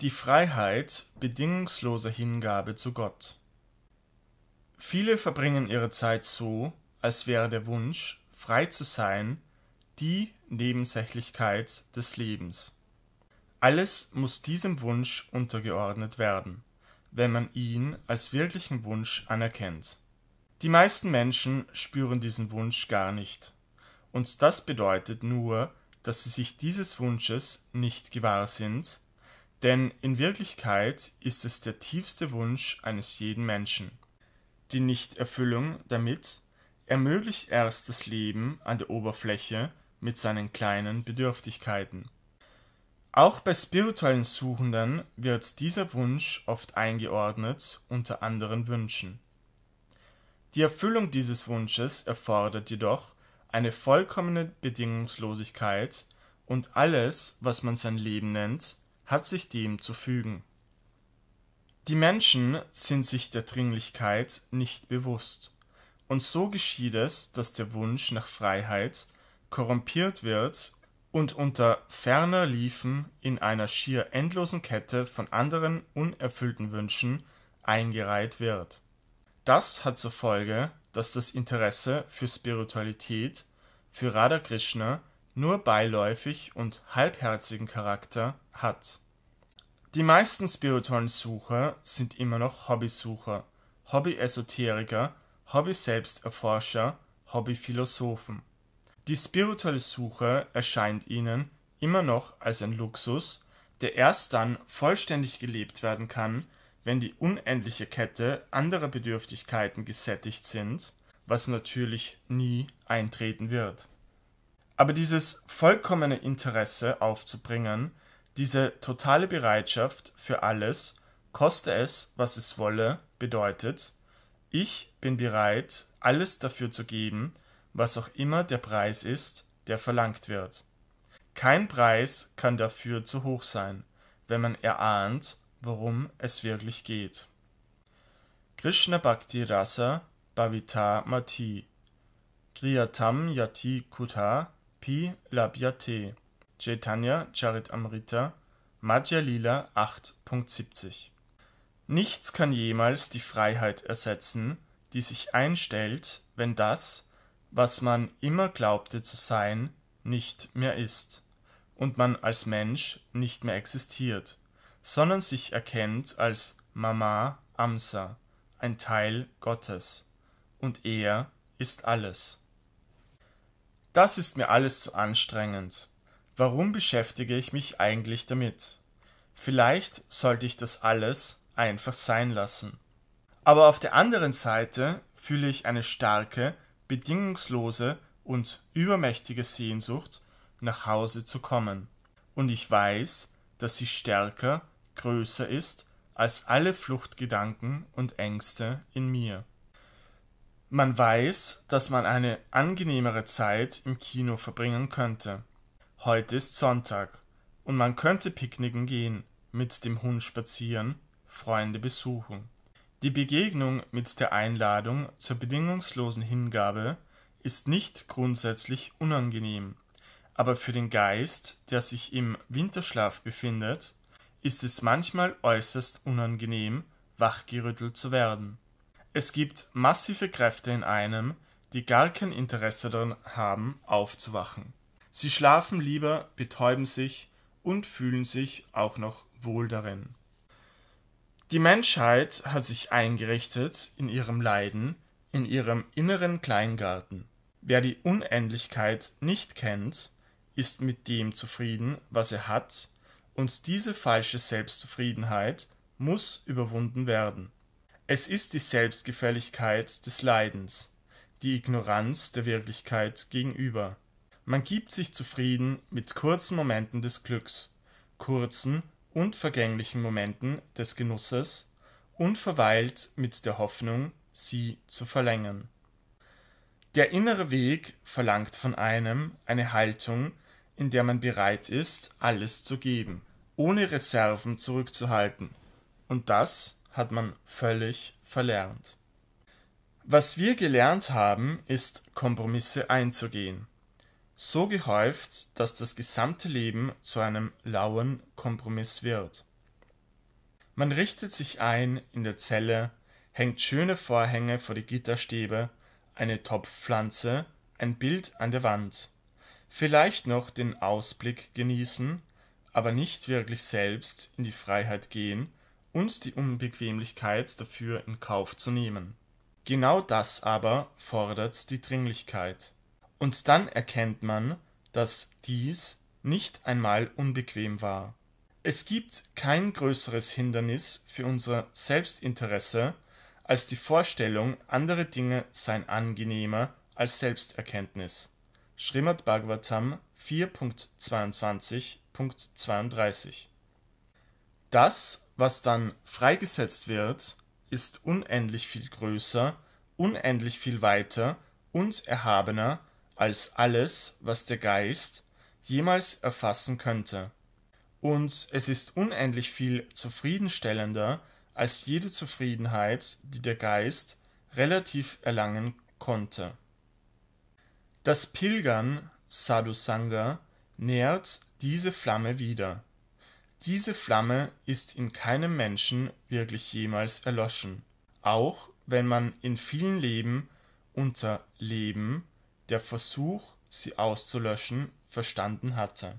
die Freiheit bedingungsloser Hingabe zu Gott. Viele verbringen ihre Zeit so, als wäre der Wunsch, frei zu sein, die Nebensächlichkeit des Lebens. Alles muss diesem Wunsch untergeordnet werden, wenn man ihn als wirklichen Wunsch anerkennt. Die meisten Menschen spüren diesen Wunsch gar nicht, und das bedeutet nur, dass sie sich dieses Wunsches nicht gewahr sind, denn in Wirklichkeit ist es der tiefste Wunsch eines jeden Menschen. Die Nichterfüllung damit ermöglicht erst das Leben an der Oberfläche mit seinen kleinen Bedürftigkeiten. Auch bei spirituellen Suchenden wird dieser Wunsch oft eingeordnet unter anderen Wünschen. Die Erfüllung dieses Wunsches erfordert jedoch eine vollkommene Bedingungslosigkeit und alles, was man sein Leben nennt, hat sich dem zu fügen. Die Menschen sind sich der Dringlichkeit nicht bewusst, und so geschieht es, dass der Wunsch nach Freiheit korrumpiert wird und unter ferner liefen in einer schier endlosen Kette von anderen unerfüllten Wünschen eingereiht wird. Das hat zur Folge, dass das Interesse für Spiritualität, für Radha Krishna nur beiläufig und halbherzigen Charakter hat. Die meisten spirituellen Sucher sind immer noch Hobbysucher, Hobby-Esoteriker, Hobby-Selbsterforscher, Hobby-Philosophen. Die spirituelle Suche erscheint ihnen immer noch als ein Luxus, der erst dann vollständig gelebt werden kann, wenn die unendliche Kette anderer Bedürftigkeiten gesättigt sind, was natürlich nie eintreten wird. Aber dieses vollkommene Interesse aufzubringen, diese totale Bereitschaft für alles, koste es, was es wolle, bedeutet, ich bin bereit, alles dafür zu geben, was auch immer der Preis ist, der verlangt wird. Kein Preis kann dafür zu hoch sein, wenn man erahnt, worum es wirklich geht. Krishna Bhakti Rasa Bhavita Mati Kriyatam Yati Kutha Pi Labya Te, Chaitanya Charitamrita, Madhya Lila 8.70 Nichts kann jemals die Freiheit ersetzen, die sich einstellt, wenn das, was man immer glaubte zu sein, nicht mehr ist und man als Mensch nicht mehr existiert, sondern sich erkennt als Mama Amsa, ein Teil Gottes, und er ist alles. Das ist mir alles zu anstrengend. Warum beschäftige ich mich eigentlich damit? Vielleicht sollte ich das alles einfach sein lassen. Aber auf der anderen Seite fühle ich eine starke, bedingungslose und übermächtige Sehnsucht, nach Hause zu kommen. Und ich weiß, dass sie stärker, größer ist als alle Fluchtgedanken und Ängste in mir. Man weiß, dass man eine angenehmere Zeit im Kino verbringen könnte. Heute ist Sonntag und man könnte picknicken gehen, mit dem Hund spazieren, Freunde besuchen. Die Begegnung mit der Einladung zur bedingungslosen Hingabe ist nicht grundsätzlich unangenehm, aber für den Geist, der sich im Winterschlaf befindet, ist es manchmal äußerst unangenehm, wachgerüttelt zu werden. Es gibt massive Kräfte in einem, die gar kein Interesse daran haben, aufzuwachen. Sie schlafen lieber, betäuben sich und fühlen sich auch noch wohl darin. Die Menschheit hat sich eingerichtet in ihrem Leiden, in ihrem inneren Kleingarten. Wer die Unendlichkeit nicht kennt, ist mit dem zufrieden, was er hat, und diese falsche Selbstzufriedenheit muss überwunden werden. Es ist die Selbstgefälligkeit des Leidens, die Ignoranz der Wirklichkeit gegenüber. Man gibt sich zufrieden mit kurzen Momenten des Glücks, kurzen und vergänglichen Momenten des Genusses und verweilt mit der Hoffnung, sie zu verlängern. Der innere Weg verlangt von einem eine Haltung, in der man bereit ist, alles zu geben, ohne Reserven zurückzuhalten. Und das hat man völlig verlernt. Was wir gelernt haben, ist Kompromisse einzugehen. So gehäuft, dass das gesamte Leben zu einem lauen Kompromiss wird. Man richtet sich ein in der Zelle, hängt schöne Vorhänge vor die Gitterstäbe, eine Topfpflanze, ein Bild an der Wand. Vielleicht noch den Ausblick genießen, aber nicht wirklich selbst in die Freiheit gehen und die Unbequemlichkeit dafür in Kauf zu nehmen. Genau das aber fordert die Dringlichkeit. Und dann erkennt man, dass dies nicht einmal unbequem war. Es gibt kein größeres Hindernis für unser Selbstinteresse als die Vorstellung, andere Dinge seien angenehmer als Selbsterkenntnis. Srimad Bhagavatam 4.22.32 das, was dann freigesetzt wird, ist unendlich viel größer, unendlich viel weiter und erhabener als alles, was der Geist jemals erfassen könnte. Und es ist unendlich viel zufriedenstellender als jede Zufriedenheit, die der Geist relativ erlangen konnte. Das Pilgern Sadhusanga nährt diese Flamme wieder. Diese Flamme ist in keinem Menschen wirklich jemals erloschen, auch wenn man in vielen Leben unter Leben der Versuch, sie auszulöschen, verstanden hatte